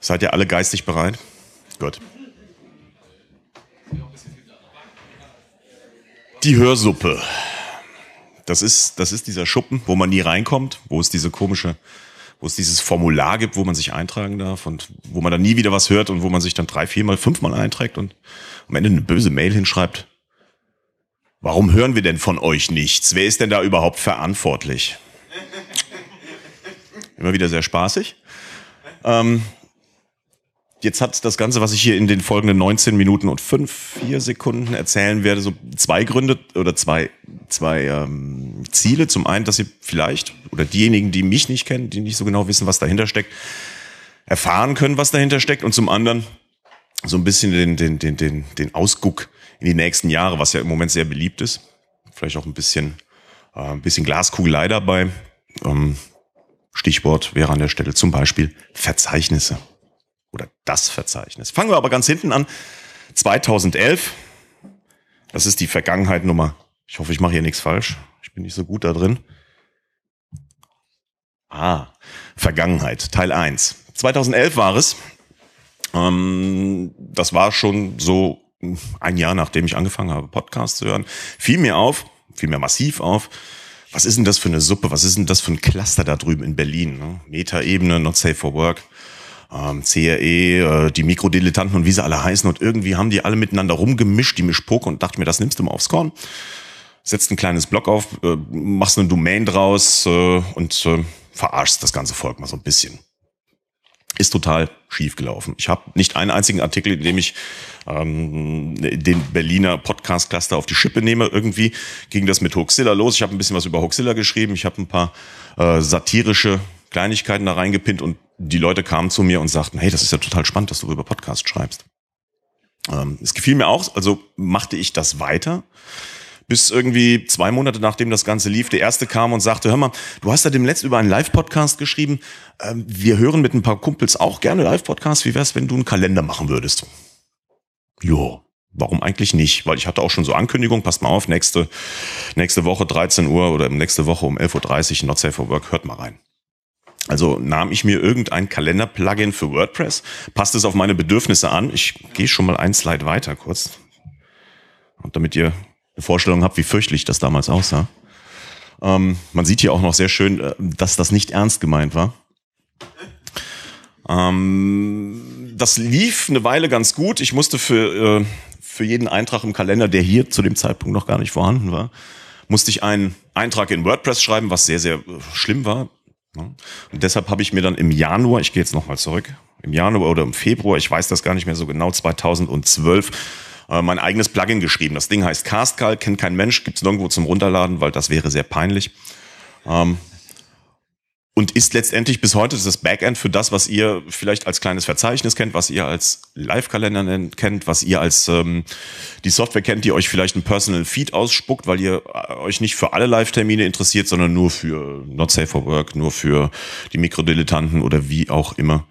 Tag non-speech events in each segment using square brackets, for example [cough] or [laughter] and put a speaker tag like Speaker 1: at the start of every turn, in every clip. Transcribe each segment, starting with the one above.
Speaker 1: Seid
Speaker 2: ihr alle geistig bereit? Gut. Die Hörsuppe. Das ist, das ist dieser Schuppen, wo man nie reinkommt, wo es diese komische, wo es dieses Formular gibt, wo man sich eintragen darf und wo man dann nie wieder was hört und wo man sich dann drei, viermal, fünfmal einträgt und am Ende eine böse Mail hinschreibt. Warum hören wir denn von euch nichts? Wer ist denn da überhaupt verantwortlich? Immer wieder sehr spaßig. Ähm, jetzt hat das Ganze, was ich hier in den folgenden 19 Minuten und 5, 4 Sekunden erzählen werde, so zwei Gründe oder zwei, zwei ähm, Ziele. Zum einen, dass ihr vielleicht oder diejenigen, die mich nicht kennen, die nicht so genau wissen, was dahinter steckt, erfahren können, was dahinter steckt. Und zum anderen so ein bisschen den, den, den, den, den Ausguck in die nächsten Jahre, was ja im Moment sehr beliebt ist. Vielleicht auch ein bisschen, äh, ein bisschen Glaskugelei dabei. Ähm, Stichwort wäre an der Stelle zum Beispiel Verzeichnisse oder das Verzeichnis. Fangen wir aber ganz hinten an. 2011, das ist die Vergangenheit Nummer. Ich hoffe, ich mache hier nichts falsch. Ich bin nicht so gut da drin. Ah, Vergangenheit, Teil 1. 2011 war es. Ähm, das war schon so ein Jahr, nachdem ich angefangen habe, Podcast zu hören. Fiel mir auf, fiel mir massiv auf, was ist denn das für eine Suppe? Was ist denn das für ein Cluster da drüben in Berlin? Ne? Metaebene, not safe for work. Ähm, CRE, äh, die Mikrodilettanten und wie sie alle heißen. Und irgendwie haben die alle miteinander rumgemischt, die Mischpoke, und dachte mir, das nimmst du mal aufs Korn. Setzt ein kleines Blog auf, äh, machst eine Domain draus äh, und äh, verarschst das ganze Volk mal so ein bisschen ist total schief gelaufen. Ich habe nicht einen einzigen Artikel, in dem ich ähm, den Berliner Podcast-Cluster auf die Schippe nehme. Irgendwie ging das mit Hoaxilla los. Ich habe ein bisschen was über Hoaxilla geschrieben. Ich habe ein paar äh, satirische Kleinigkeiten da reingepinnt und die Leute kamen zu mir und sagten, hey, das ist ja total spannend, dass du über Podcast schreibst. Ähm, es gefiel mir auch, also machte ich das weiter bis irgendwie zwei Monate nachdem das Ganze lief, der erste kam und sagte, hör mal, du hast ja demnächst über einen Live-Podcast geschrieben. Ähm, wir hören mit ein paar Kumpels auch gerne Live-Podcasts. Wie wär's, wenn du einen Kalender machen würdest? Jo, warum eigentlich nicht? Weil ich hatte auch schon so Ankündigungen, passt mal auf, nächste, nächste Woche 13 Uhr oder nächste Woche um 11.30 Uhr Not Safe for Work, hört mal rein. Also nahm ich mir irgendein Kalender-Plugin für WordPress, passt es auf meine Bedürfnisse an. Ich gehe schon mal ein Slide weiter kurz. Und damit ihr eine Vorstellung habe, wie fürchtlich das damals aussah. Ähm, man sieht hier auch noch sehr schön, äh, dass das nicht ernst gemeint war. Ähm, das lief eine Weile ganz gut. Ich musste für, äh, für jeden Eintrag im Kalender, der hier zu dem Zeitpunkt noch gar nicht vorhanden war, musste ich einen Eintrag in WordPress schreiben, was sehr, sehr äh, schlimm war. Und deshalb habe ich mir dann im Januar, ich gehe jetzt nochmal zurück, im Januar oder im Februar, ich weiß das gar nicht mehr so genau, 2012 äh, mein eigenes Plugin geschrieben. Das Ding heißt Castcall, kennt kein Mensch, gibt es nirgendwo zum Runterladen, weil das wäre sehr peinlich. Ähm, und ist letztendlich bis heute das Backend für das, was ihr vielleicht als kleines Verzeichnis kennt, was ihr als Live-Kalender kennt, was ihr als ähm, die Software kennt, die euch vielleicht einen Personal Feed ausspuckt, weil ihr äh, euch nicht für alle Live-Termine interessiert, sondern nur für Not Safe for Work, nur für die Mikrodilettanten oder wie auch immer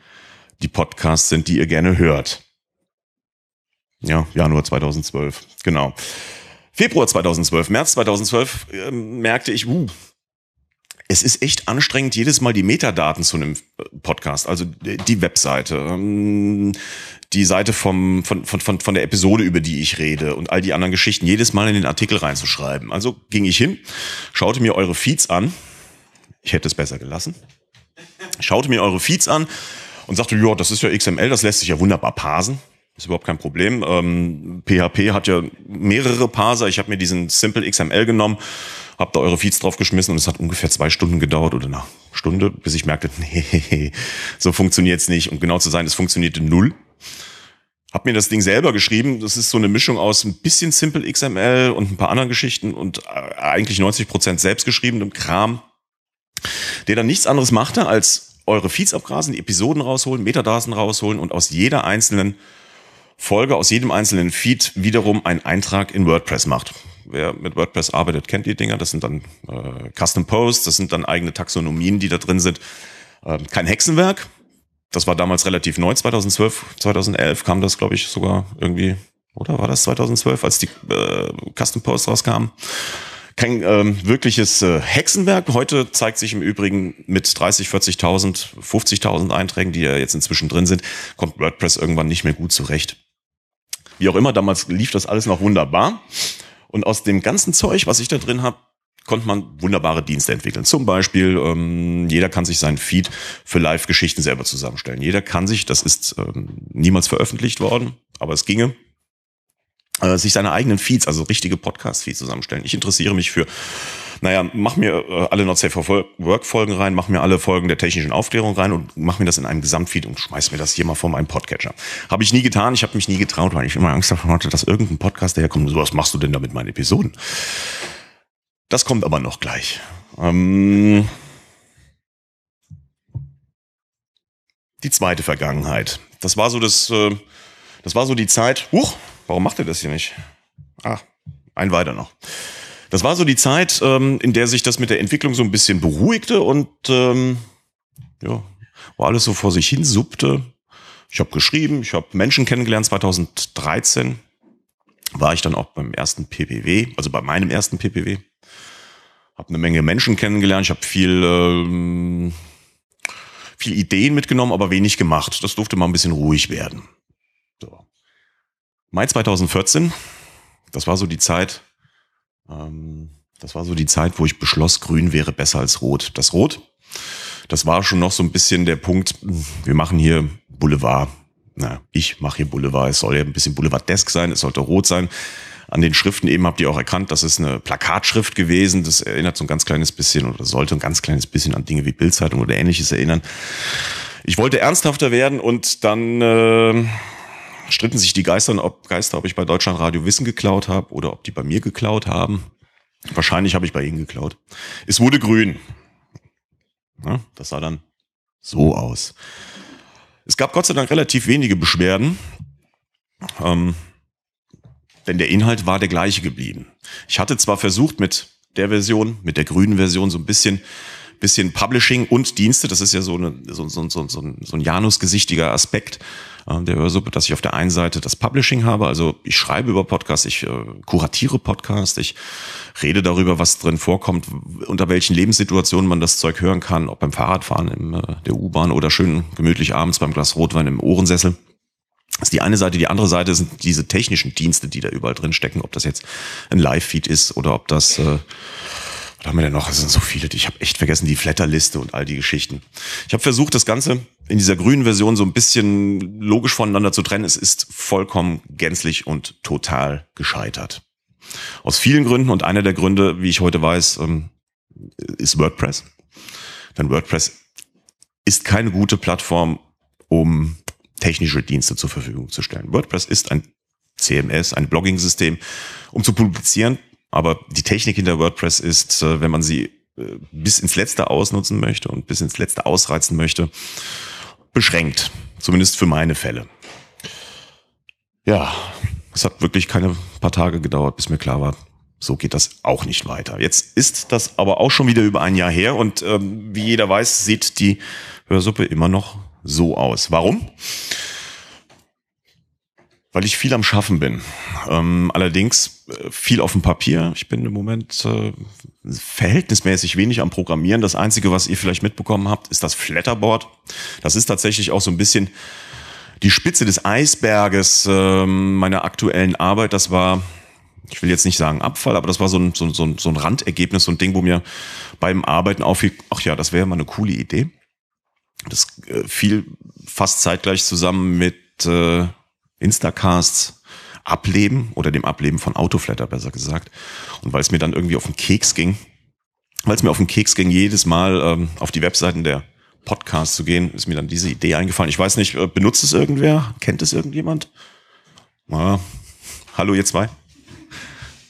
Speaker 2: die Podcasts sind, die ihr gerne hört. Ja, Januar 2012, genau. Februar 2012, März 2012 äh, merkte ich, uh, es ist echt anstrengend, jedes Mal die Metadaten zu einem äh, Podcast, also die Webseite, ähm, die Seite vom, von, von, von der Episode, über die ich rede und all die anderen Geschichten, jedes Mal in den Artikel reinzuschreiben. Also ging ich hin, schaute mir eure Feeds an. Ich hätte es besser gelassen. Schaute mir eure Feeds an und sagte, ja, das ist ja XML, das lässt sich ja wunderbar parsen. Ist überhaupt kein Problem. Ähm, PHP hat ja mehrere Parser. Ich habe mir diesen Simple XML genommen, habe da eure Feeds draufgeschmissen und es hat ungefähr zwei Stunden gedauert oder eine Stunde, bis ich merkte, [laughs] nee, so funktioniert's nicht. Und genau zu sein, es funktionierte null. Hab mir das Ding selber geschrieben. Das ist so eine Mischung aus ein bisschen Simple XML und ein paar anderen Geschichten und äh, eigentlich 90 Prozent selbstgeschriebenem Kram, der dann nichts anderes machte, als eure Feeds abgrasen, die Episoden rausholen, Metadaten rausholen und aus jeder einzelnen Folge aus jedem einzelnen Feed wiederum einen Eintrag in WordPress macht. Wer mit WordPress arbeitet, kennt die Dinger. Das sind dann äh, Custom Posts, das sind dann eigene Taxonomien, die da drin sind. Ähm, kein Hexenwerk. Das war damals relativ neu, 2012, 2011 kam das, glaube ich, sogar irgendwie, oder war das 2012, als die äh, Custom Posts rauskamen? kein ähm, wirkliches äh, Hexenwerk. Heute zeigt sich im Übrigen mit 30, 40.000, 50.000 Einträgen, die ja jetzt inzwischen drin sind, kommt WordPress irgendwann nicht mehr gut zurecht wie auch immer. Damals lief das alles noch wunderbar. Und aus dem ganzen Zeug, was ich da drin habe, konnte man wunderbare Dienste entwickeln. Zum Beispiel, ähm, jeder kann sich seinen Feed für Live-Geschichten selber zusammenstellen. Jeder kann sich, das ist ähm, niemals veröffentlicht worden, aber es ginge, äh, sich seine eigenen Feeds, also richtige Podcast-Feeds zusammenstellen. Ich interessiere mich für, naja, mach mir äh, alle Not Safe for Work-Folgen rein, mach mir alle Folgen der technischen Aufklärung rein und mach mir das in einem Gesamtfeed und schmeiß mir das hier mal vor meinem Podcatcher. Habe ich nie getan, ich habe mich nie getraut, weil ich immer Angst davon hatte, dass irgendein Podcast daherkommt und so, was machst du denn da mit meinen Episoden? Das kommt aber noch gleich. Ähm die zweite Vergangenheit. Das war so das, äh, das war so die Zeit, huch, Warum macht ihr das hier nicht? Ah, ein weiter noch. Das war so die Zeit, ähm, in der sich das mit der Entwicklung so ein bisschen beruhigte und ähm, ja, wo alles so vor sich hin suppte. Ich habe geschrieben, ich habe Menschen kennengelernt. 2013 war ich dann auch beim ersten PPW, also bei meinem ersten PPW. Habe eine Menge Menschen kennengelernt. Ich habe viel, ähm, viel Ideen mitgenommen, aber wenig gemacht. Das durfte mal ein bisschen ruhig werden. Mai 2014, das war so die Zeit, ähm, das war so die Zeit, wo ich beschloss, grün wäre besser als rot. Das Rot, das war schon noch so ein bisschen der Punkt, wir machen hier Boulevard. Na, ich mache hier Boulevard. Es soll ja ein bisschen Boulevard-Desk sein, es sollte rot sein. An den Schriften eben habt ihr auch erkannt, das ist eine Plakatschrift gewesen. Das erinnert so ein ganz kleines bisschen oder sollte ein ganz kleines bisschen an Dinge wie Bildzeitung oder ähnliches erinnern. Ich wollte ernsthafter werden und dann äh, stritten sich die Geister, ob, Geister, ob ich bei Deutschland Radio Wissen geklaut habe oder ob die bei mir geklaut haben. Wahrscheinlich habe ich bei ihnen geklaut. Es wurde grün. Ja, das sah dann so aus. Es gab Gott sei Dank relativ wenige Beschwerden, ähm, denn der Inhalt war der gleiche geblieben. Ich hatte zwar versucht, mit der Version, mit der grünen Version so ein bisschen bisschen Publishing und Dienste. Das ist ja so, eine, so, so, so, so ein, so ein Janus-gesichtiger Aspekt äh, der Hörsuppe, dass ich auf der einen Seite das Publishing habe, also ich schreibe über Podcasts, ich äh, kuratiere Podcasts, ich rede darüber, was drin vorkommt, unter welchen Lebenssituationen man das Zeug hören kann, ob beim Fahrradfahren, in äh, der U-Bahn oder schön gemütlich abends beim Glas Rotwein im Ohrensessel. Das ist die eine Seite. Die andere Seite sind diese technischen Dienste, die da überall drin stecken. Ob das jetzt ein Live-Feed ist oder ob das äh, was haben wir denn noch? Es sind so viele. Ich habe echt vergessen die Flatterliste und all die Geschichten. Ich habe versucht, das Ganze in dieser grünen Version so ein bisschen logisch voneinander zu trennen. Es ist vollkommen gänzlich und total gescheitert. Aus vielen Gründen und einer der Gründe, wie ich heute weiß, ähm, ist WordPress. Denn WordPress ist keine gute Plattform, um technische Dienste zur Verfügung zu stellen. WordPress ist ein CMS, ein Blogging-System, um zu publizieren, aber die Technik hinter WordPress ist, äh, wenn man sie äh, bis ins Letzte ausnutzen möchte und bis ins Letzte ausreizen möchte, beschränkt. Zumindest für meine Fälle. Ja, es hat wirklich keine paar Tage gedauert, bis mir klar war, so geht das auch nicht weiter. Jetzt ist das aber auch schon wieder über ein Jahr her und ähm, wie jeder weiß, sieht die Hörsuppe immer noch so aus. Warum? Weil ich viel am Schaffen bin. Ähm, allerdings äh, viel auf dem Papier. Ich bin im Moment äh, verhältnismäßig wenig am Programmieren. Das Einzige, was ihr vielleicht mitbekommen habt, ist das Flatterboard. Das ist tatsächlich auch so ein bisschen die Spitze des Eisberges ähm, meiner aktuellen Arbeit. Das war ich will jetzt nicht sagen Abfall, aber das war so ein, so, so, so ein Randergebnis, so ein Ding, wo mir beim Arbeiten auffiel, ach ja, das wäre mal eine coole Idee. Das äh, fiel fast zeitgleich zusammen mit äh, Instacasts ableben oder dem Ableben von Autoflatter besser gesagt. Und weil es mir dann irgendwie auf den Keks ging, weil es mir auf den Keks ging, jedes Mal ähm, auf die Webseiten der Podcasts zu gehen, ist mir dann diese Idee eingefallen. Ich weiß nicht, äh, benutzt es irgendwer? Kennt es irgendjemand? Na, hallo ihr zwei.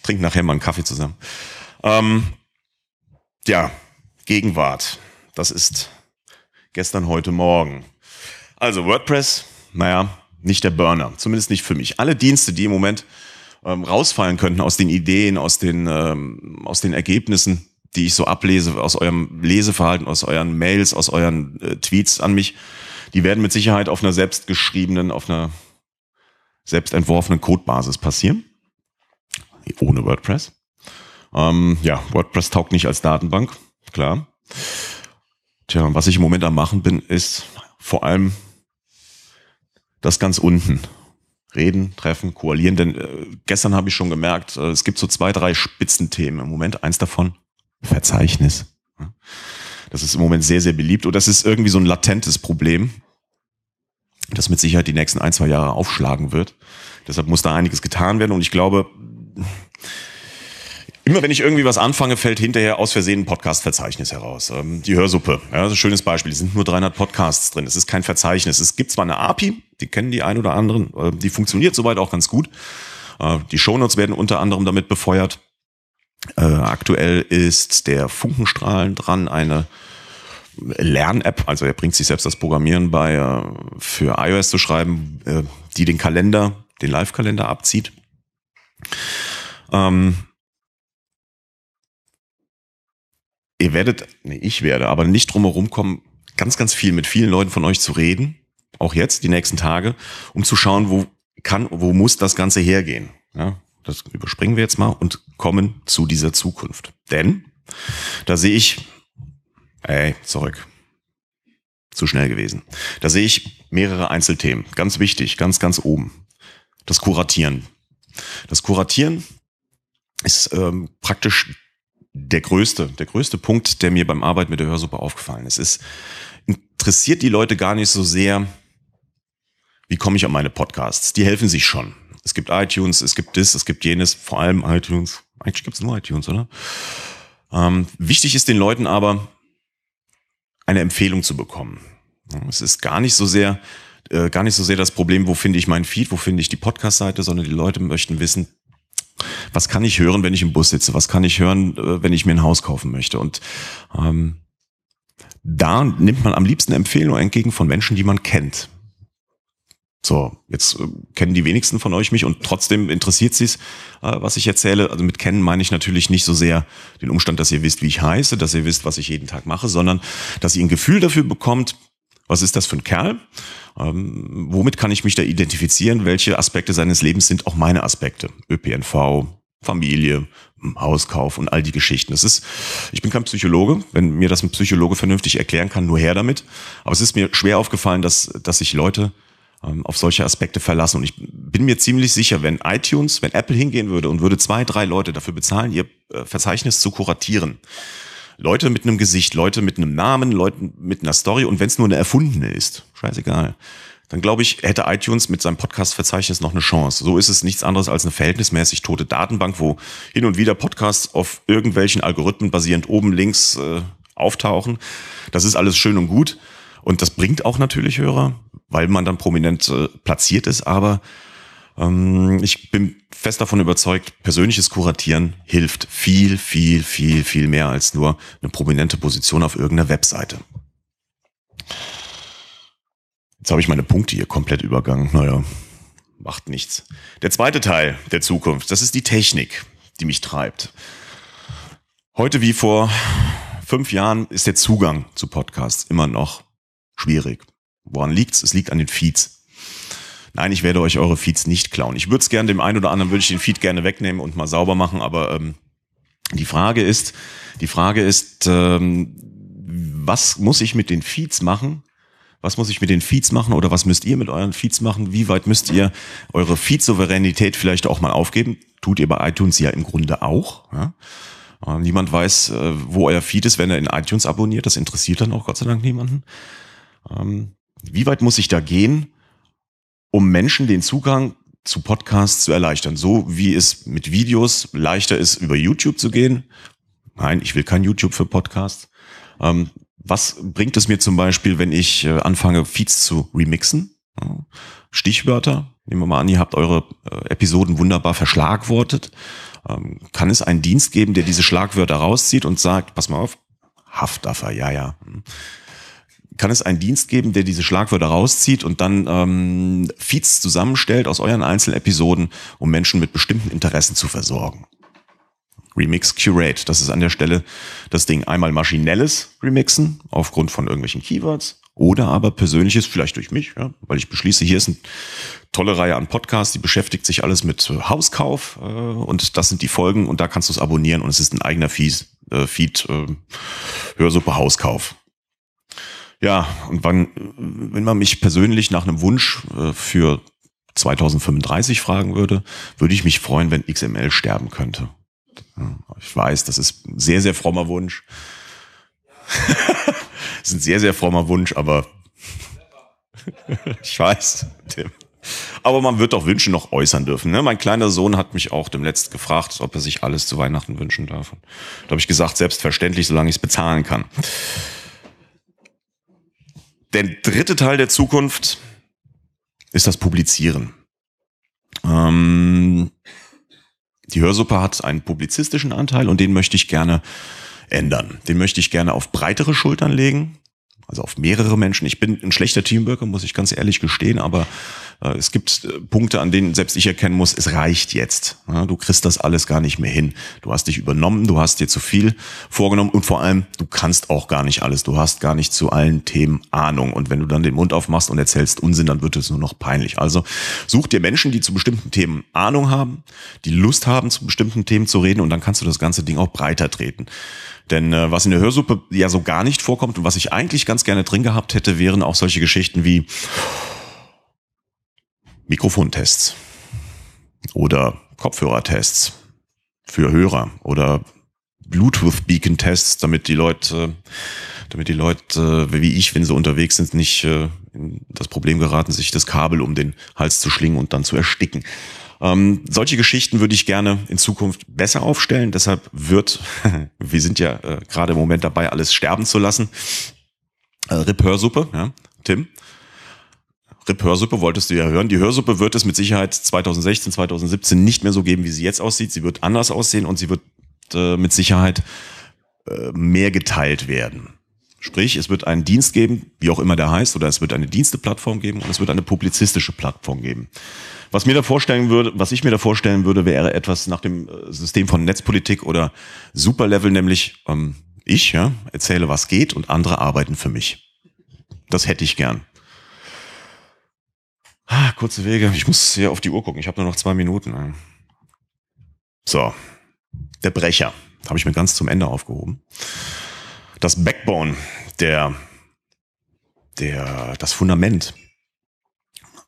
Speaker 2: Trinkt nachher mal einen Kaffee zusammen. Ähm, ja, Gegenwart. Das ist gestern, heute, morgen. Also WordPress, naja, nicht der Burner. Zumindest nicht für mich. Alle Dienste, die im Moment ähm, rausfallen könnten aus den Ideen, aus den, ähm, aus den Ergebnissen, die ich so ablese, aus eurem Leseverhalten, aus euren Mails, aus euren äh, Tweets an mich, die werden mit Sicherheit auf einer selbstgeschriebenen, auf einer selbstentworfenen Codebasis passieren. Ohne WordPress. Ähm, ja, WordPress taugt nicht als Datenbank, klar. Tja, was ich im Moment am machen bin, ist vor allem das ganz unten. Reden, treffen, koalieren. Denn äh, gestern habe ich schon gemerkt, äh, es gibt so zwei, drei Spitzenthemen im Moment. Eins davon, Verzeichnis. Das ist im Moment sehr, sehr beliebt und das ist irgendwie so ein latentes Problem, das mit Sicherheit die nächsten ein, zwei Jahre aufschlagen wird. Deshalb muss da einiges getan werden und ich glaube, Immer wenn ich irgendwie was anfange, fällt hinterher aus Versehen ein Podcast-Verzeichnis heraus. Ähm, die Hörsuppe, ja, das ist ein schönes Beispiel. Es sind nur 300 Podcasts drin. Es ist kein Verzeichnis. Es gibt zwar eine API, die kennen die ein oder anderen. Äh, die funktioniert soweit auch ganz gut. Äh, die Shownotes werden unter anderem damit befeuert. Äh, aktuell ist der Funkenstrahlen dran, eine Lern-App, also er bringt sich selbst das Programmieren bei, äh, für iOS zu schreiben, äh, die den Kalender, den Live-Kalender abzieht. Ähm, ihr werdet, nee, ich werde, aber nicht drumherum kommen, ganz, ganz viel mit vielen Leuten von euch zu reden, auch jetzt, die nächsten Tage, um zu schauen, wo kann, wo muss das Ganze hergehen. Ja, das überspringen wir jetzt mal und kommen zu dieser Zukunft. Denn da sehe ich, ey, zurück. Zu schnell gewesen. Da sehe ich mehrere Einzelthemen. Ganz wichtig, ganz, ganz oben. Das Kuratieren. Das Kuratieren ist ähm, praktisch der größte, der größte Punkt, der mir beim Arbeiten mit der Hörsuppe aufgefallen ist, ist, interessiert die Leute gar nicht so sehr, wie komme ich an meine Podcasts? Die helfen sich schon. Es gibt iTunes, es gibt das, es gibt jenes, vor allem iTunes. Eigentlich gibt es nur iTunes, oder? Ähm, wichtig ist den Leuten aber, eine Empfehlung zu bekommen. Es ist gar nicht so sehr, äh, gar nicht so sehr das Problem, wo finde ich meinen Feed, wo finde ich die Podcast-Seite, sondern die Leute möchten wissen, was kann ich hören, wenn ich im Bus sitze? Was kann ich hören, äh, wenn ich mir ein Haus kaufen möchte? Und ähm, da nimmt man am liebsten Empfehlungen entgegen von Menschen, die man kennt. So, jetzt äh, kennen die wenigsten von euch mich und trotzdem interessiert sie es, äh, was ich erzähle. Also mit kennen meine ich natürlich nicht so sehr den Umstand, dass ihr wisst, wie ich heiße, dass ihr wisst, was ich jeden Tag mache, sondern dass ihr ein Gefühl dafür bekommt, was ist das für ein Kerl? Ähm, womit kann ich mich da identifizieren? Welche Aspekte seines Lebens sind auch meine Aspekte? ÖPNV, Familie, hm, Hauskauf und all die Geschichten. Das ist, ich bin kein Psychologe. Wenn mir das ein Psychologe vernünftig erklären kann, nur her damit. Aber es ist mir schwer aufgefallen, dass, dass sich Leute ähm, auf solche Aspekte verlassen. Und ich bin mir ziemlich sicher, wenn iTunes, wenn Apple hingehen würde und würde zwei, drei Leute dafür bezahlen, ihr äh, Verzeichnis zu kuratieren, Leute mit einem Gesicht, Leute mit einem Namen, Leute mit einer Story und wenn es nur eine erfundene ist, scheißegal. Dann glaube ich, hätte iTunes mit seinem Podcast-Verzeichnis noch eine Chance. So ist es nichts anderes als eine verhältnismäßig tote Datenbank, wo hin und wieder Podcasts auf irgendwelchen Algorithmen basierend oben links äh, auftauchen. Das ist alles schön und gut. Und das bringt auch natürlich Hörer, weil man dann prominent äh, platziert ist, aber ähm, ich bin fest davon überzeugt, persönliches Kuratieren hilft viel, viel, viel, viel mehr als nur eine prominente Position auf irgendeiner Webseite. Jetzt habe ich meine Punkte hier komplett übergangen. Naja, macht nichts. Der zweite Teil der Zukunft, das ist die Technik, die mich treibt. Heute wie vor fünf Jahren ist der Zugang zu Podcasts immer noch schwierig. Woran liegt's? Es liegt an den Feeds Nein, ich werde euch eure Feeds nicht klauen. Ich würde es gerne dem einen oder anderen, würde ich den Feed gerne wegnehmen und mal sauber machen, aber ähm, die Frage ist, die Frage ist, ähm, was muss ich mit den Feeds machen? Was muss ich mit den Feeds machen oder was müsst ihr mit euren Feeds machen? Wie weit müsst ihr eure Feed-Souveränität vielleicht auch mal aufgeben? Tut ihr bei iTunes ja im Grunde auch. Ja? Ähm, niemand weiß, äh, wo euer Feed ist, wenn er in iTunes abonniert. Das interessiert dann auch Gott sei Dank niemanden. Ähm, wie weit muss ich da gehen? um Menschen den Zugang zu Podcasts zu erleichtern. So wie es mit Videos leichter ist, über YouTube zu gehen. Nein, ich will kein YouTube für Podcasts. Ähm, was bringt es mir zum Beispiel, wenn ich äh, anfange, Feeds zu remixen? Stichwörter. Nehmen wir mal an, ihr habt eure äh, Episoden wunderbar verschlagwortet. Ähm, kann es einen Dienst geben, der diese Schlagwörter rauszieht und sagt, pass mal auf, Haftaffer, ja, ja kann es einen Dienst geben, der diese Schlagwörter rauszieht und dann ähm, Feeds zusammenstellt aus euren Einzelepisoden, um Menschen mit bestimmten Interessen zu versorgen. Remix Curate, das ist an der Stelle das Ding einmal maschinelles Remixen aufgrund von irgendwelchen Keywords oder aber persönliches, vielleicht durch mich, ja, weil ich beschließe, hier ist eine tolle Reihe an Podcasts, die beschäftigt sich alles mit äh, Hauskauf äh, und das sind die Folgen und da kannst du es abonnieren und es ist ein eigener Feed, äh, Feed äh, Hörsuppe Hauskauf. Ja, und wann, wenn man mich persönlich nach einem Wunsch äh, für 2035 fragen würde, würde ich mich freuen, wenn XML sterben könnte. Ich weiß, das ist ein sehr, sehr frommer Wunsch. das [laughs] ist ein sehr, sehr frommer Wunsch, aber [laughs] ich weiß, Tim. Aber man wird doch Wünsche noch äußern dürfen. Ne? Mein kleiner Sohn hat mich auch dem demletzt gefragt, ob er sich alles zu Weihnachten wünschen darf. da habe ich gesagt, selbstverständlich, solange ich es bezahlen kann. Der dritte Teil der Zukunft ist das Publizieren. Ähm, die Hörsuppe hat einen publizistischen Anteil und den möchte ich gerne ändern. Den möchte ich gerne auf breitere Schultern legen also auf mehrere Menschen. Ich bin ein schlechter Teamworker, muss ich ganz ehrlich gestehen, aber äh, es gibt äh, Punkte, an denen selbst ich erkennen muss, es reicht jetzt. Ja, du kriegst das alles gar nicht mehr hin. Du hast dich übernommen, du hast dir zu viel vorgenommen und vor allem, du kannst auch gar nicht alles. Du hast gar nicht zu allen Themen Ahnung. Und wenn du dann den Mund aufmachst und erzählst Unsinn, dann wird es nur noch peinlich. Also such dir Menschen, die zu bestimmten Themen Ahnung haben, die Lust haben, zu bestimmten Themen zu reden und dann kannst du das ganze Ding auch breiter treten. Denn äh, was in der Hörsuppe ja so gar nicht vorkommt und was ich eigentlich ganz gerne drin gehabt hätte, wären auch solche Geschichten wie Mikrofontests oder Kopfhörertests für Hörer oder Bluetooth-Beacon-Tests, damit die Leute, damit die Leute, äh, wie ich, wenn sie unterwegs sind, nicht äh, in das Problem geraten, sich das Kabel um den Hals zu schlingen und dann zu ersticken. Ähm, solche Geschichten würde ich gerne in Zukunft besser aufstellen. Deshalb wird, [laughs] wir sind ja äh, gerade im Moment dabei, alles sterben zu lassen. Äh, Rip Hörsuppe, ja, Tim. Rip Hörsuppe wolltest du ja hören. Die Hörsuppe wird es mit Sicherheit 2016, 2017 nicht mehr so geben, wie sie jetzt aussieht. Sie wird anders aussehen und sie wird äh, mit Sicherheit äh, mehr geteilt werden. Sprich, es wird einen Dienst geben, wie auch immer der heißt, oder es wird eine Diensteplattform geben und es wird eine publizistische Plattform geben. Was mir da vorstellen würde, was ich mir da vorstellen würde, wäre etwas nach dem äh, System von Netzpolitik oder Superlevel, nämlich ähm, ich ja, erzähle, was geht und andere arbeiten für mich. Das hätte ich gern. Ah, kurze Wege. Ich muss hier auf die Uhr gucken. Ich habe nur noch zwei Minuten. So, der Brecher. Habe ich mir ganz zum Ende aufgehoben. Das Backbone, der, der, das Fundament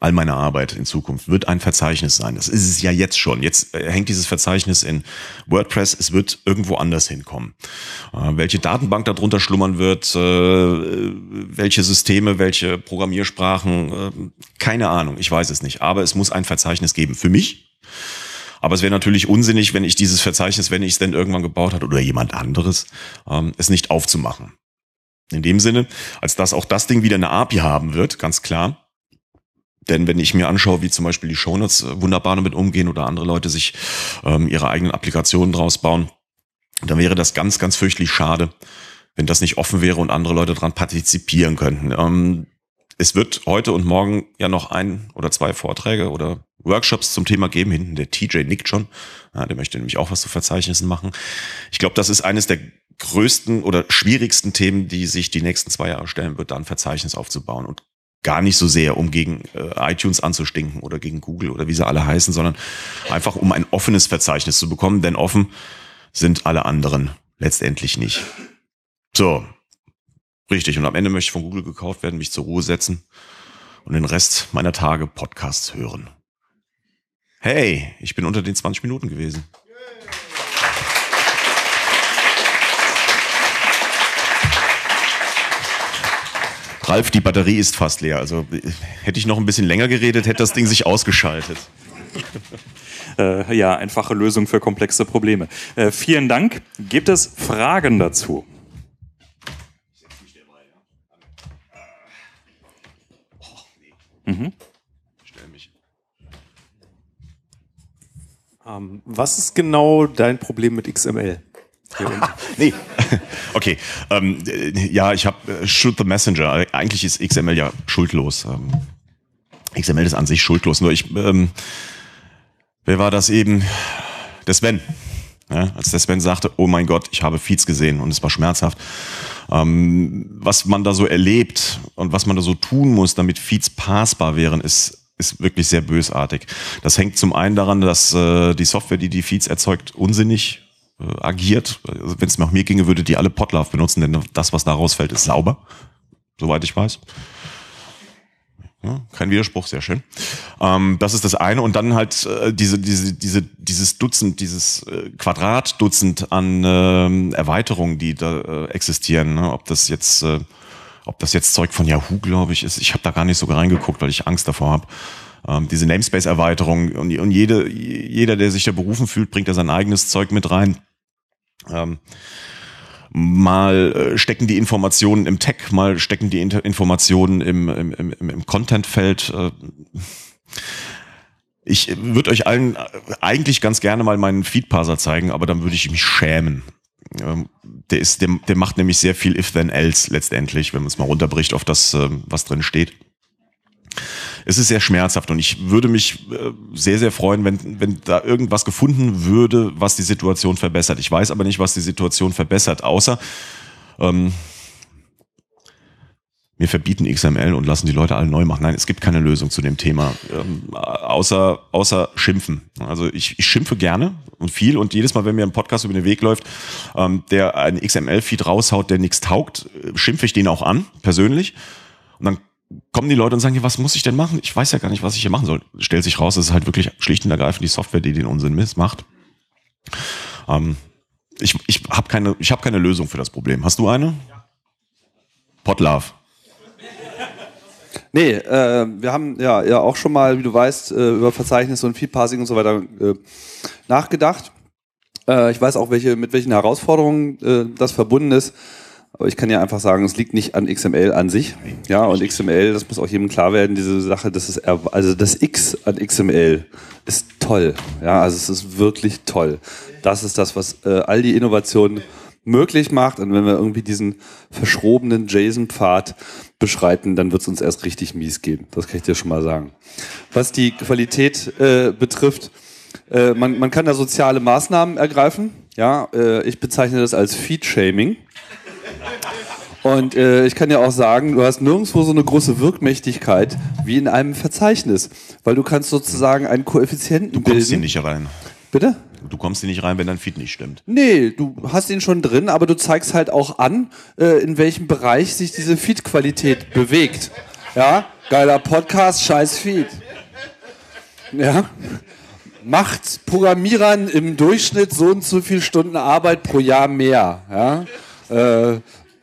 Speaker 2: all meine Arbeit in Zukunft wird ein Verzeichnis sein. Das ist es ja jetzt schon. Jetzt äh, hängt dieses Verzeichnis in WordPress. Es wird irgendwo anders hinkommen. Äh, welche Datenbank darunter schlummern wird, äh, welche Systeme, welche Programmiersprachen, keine Ahnung. Ich weiß es nicht. Aber es muss ein Verzeichnis geben. Für mich. Aber es wäre natürlich unsinnig, wenn ich dieses Verzeichnis, wenn ich es denn irgendwann gebaut hat oder jemand anderes, ähm, es nicht aufzumachen. In dem Sinne, als dass auch das Ding wieder eine API haben wird, ganz klar. Denn wenn ich mir anschaue, wie zum Beispiel die Shownotes äh, wunderbar damit umgehen oder andere Leute sich ähm, ihre eigenen Applikationen draus bauen, dann wäre das ganz, ganz fürchterlich schade, wenn das nicht offen wäre und andere Leute daran partizipieren könnten. Ähm, es wird heute und morgen ja noch ein oder zwei Vorträge oder Workshops zum Thema geben. Hinten der TJ nickt schon. Ja, der möchte nämlich auch was zu Verzeichnissen machen. Ich glaube, das ist eines der größten oder schwierigsten Themen, die sich die nächsten zwei Jahre stellen wird, dann Verzeichnis aufzubauen. Und gar nicht so sehr, um gegen äh, iTunes anzustinken oder gegen Google oder wie sie alle heißen, sondern einfach um ein offenes Verzeichnis zu bekommen, denn offen sind alle anderen letztendlich nicht. So, richtig. Und am Ende möchte ich von Google gekauft werden, mich zur Ruhe setzen und den Rest meiner Tage Podcasts hören. Hey, ich bin unter den 20 Minuten gewesen. Ralf, die Batterie ist fast leer. Also hätte ich noch ein bisschen länger geredet, hätte das Ding sich ausgeschaltet. [laughs] Äh, ja, einfache Lösung für komplexe Probleme. Äh, vielen Dank. Gibt es Fragen dazu? Mhm. Ähm, was ist genau dein Problem mit XML? [laughs] nee. [laughs] Okay. Ähm, äh, ja, ich habe äh, Shoot the Messenger. Äh, eigentlich ist XML ja schuldlos. Ähm, XML ist an sich schuldlos. Nur ich, ähm, wer war das eben? Der Sven. Ja, als der Sven sagte, oh mein Gott, ich habe Feeds gesehen und es war schmerzhaft. Ähm, was man da so erlebt und was man da so tun muss, damit Feeds passbar wären, ist, ist wirklich sehr bösartig. Das hängt zum einen daran, dass äh, die Software, die die Feeds erzeugt, unsinnig äh, agiert. Also Wenn es nach mir ginge, würde die alle Potlove benutzen, denn das, was daraus fällt, ist sauber, soweit ich weiß. Ja, kein Widerspruch, sehr schön. Ähm, das ist das eine. Und dann halt äh, diese, diese, diese, dieses Dutzend, dieses äh, Quadratdutzend an äh, Erweiterungen, die da äh, existieren. Ne? Ob das jetzt, äh, ob das jetzt Zeug von Yahoo, glaube ich, ist. Ich habe da gar nicht sogar reingeguckt, weil ich Angst davor habe. Ähm, diese Namespace-Erweiterung und, und jede, jeder, der sich da berufen fühlt, bringt da sein eigenes Zeug mit rein. Ähm, mal äh, stecken die Informationen im Tech, mal stecken die Informationen im, im, im, im Content-Feld. Äh. Ich würde euch allen äh, eigentlich ganz gerne mal meinen Feed-Parser zeigen, aber dann würde ich mich schämen. Ähm, der, ist, der, der macht nämlich sehr viel if-then-else letztendlich, wenn man es mal runterbricht auf das, ähm, was drin steht es ist sehr schmerzhaft und ich würde mich äh, sehr, sehr freuen, wenn, wenn da irgendwas gefunden würde, was die Situation verbessert. Ich weiß aber nicht, was die Situation verbessert, außer ähm, wir verbieten XML und lassen die Leute alle neu machen. Nein, es gibt keine Lösung zu dem Thema, ähm, außer, außer schimpfen. Also ich, ich schimpfe gerne und viel und jedes Mal, wenn mir ein Podcast über den Weg läuft, ähm, der einen XML-Feed raushaut, der nichts taugt, äh, schimpfe ich den auch an, persönlich. Und dann kommen die Leute und sagen, ja, was muss ich denn machen? Ich weiß ja gar nicht, was ich hier machen soll. Stellt sich raus, es ist halt wirklich schlicht und ergreifend die Software, die den Unsinn missmacht. Ähm, ich ich habe keine, hab keine Lösung für das Problem. Hast du eine? Ja. Potlove.
Speaker 1: Nee, äh, wir haben ja, ja auch schon mal, wie du weißt, äh, über Verzeichnisse und Feed Feedparsing und so weiter äh, nachgedacht. Äh, ich weiß auch, welche, mit welchen Herausforderungen äh, das verbunden ist. Aber ich kann ja einfach sagen, es liegt nicht an XML an sich. Ja, und XML, das muss auch jedem klar werden, diese Sache, das ist, also das X an XML ist toll. Ja, also es ist wirklich toll. Das ist das, was äh, all die Innovationen möglich macht. Und wenn wir irgendwie diesen verschrobenen JSON-Pfad beschreiten, dann wird es uns erst richtig mies gehen. Das kann ich dir schon mal sagen. Was die Qualität äh, betrifft, äh, man, man kann da soziale Maßnahmen ergreifen. Ja, äh, ich bezeichne das als Feed-Shaming. Und äh, ich kann ja auch sagen, du hast nirgendwo so eine große Wirkmächtigkeit wie in einem Verzeichnis, weil du kannst sozusagen einen Koeffizienten bilden. Du kommst bilden. hier nicht rein. Bitte? Du kommst hier nicht rein, wenn dein Feed nicht stimmt. Nee, du hast ihn schon drin, aber du zeigst halt auch an, äh, in welchem Bereich sich diese Feed-Qualität bewegt. Ja, geiler Podcast, scheiß Feed. Ja. Macht Programmierern im Durchschnitt so und so viele Stunden Arbeit pro Jahr mehr. Ja. Äh,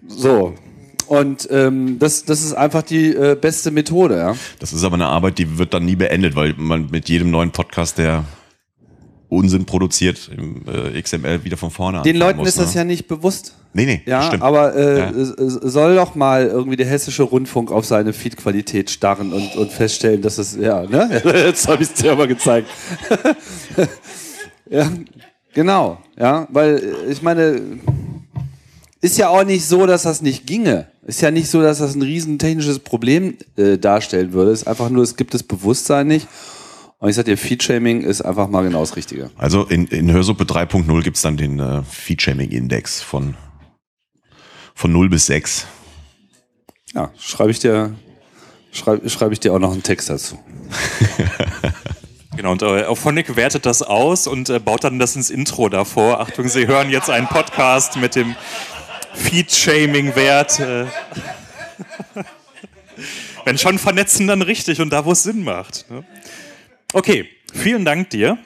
Speaker 1: so. Und ähm, das, das ist einfach die äh, beste Methode, ja.
Speaker 2: Das ist aber eine Arbeit, die wird dann nie beendet, weil man mit jedem neuen Podcast, der Unsinn produziert im äh, XML
Speaker 1: wieder von vorne anfängt. Den Leuten muss, ist ne? das ja nicht bewusst. Nee, nee, ja, stimmt. aber äh, ja. soll doch mal irgendwie der hessische Rundfunk auf seine Feedqualität starren und, und feststellen, dass es, ja, ne? [laughs] Jetzt habe ich es dir aber gezeigt. [laughs] ja, genau, ja, weil äh, ich meine, ist ja auch nicht so, dass das nicht ginge. Ist ja nicht so, dass das ein riesen technisches Problem äh, darstellen würde. Es Ist einfach nur, es gibt das Bewusstsein nicht. Und ich sag dir, Feed-Shaming ist einfach mal genau das Richtige.
Speaker 2: Also in, in Hörsuppe 3.0 gibt es dann den äh, Feed-Shaming-Index von, von 0 bis 6.
Speaker 1: Ja, schreibe ich dir, schreib ich dir auch noch einen Text dazu.
Speaker 2: Genau, und äh, wertet das aus und äh, baut dann das ins Intro davor. Achtung, Sie hören jetzt einen Podcast mit dem Feed-Shaming wert. Äh. Wenn schon vernetzen, dann richtig und da, wo es Sinn macht. Ne? Okay, vielen Dank dir.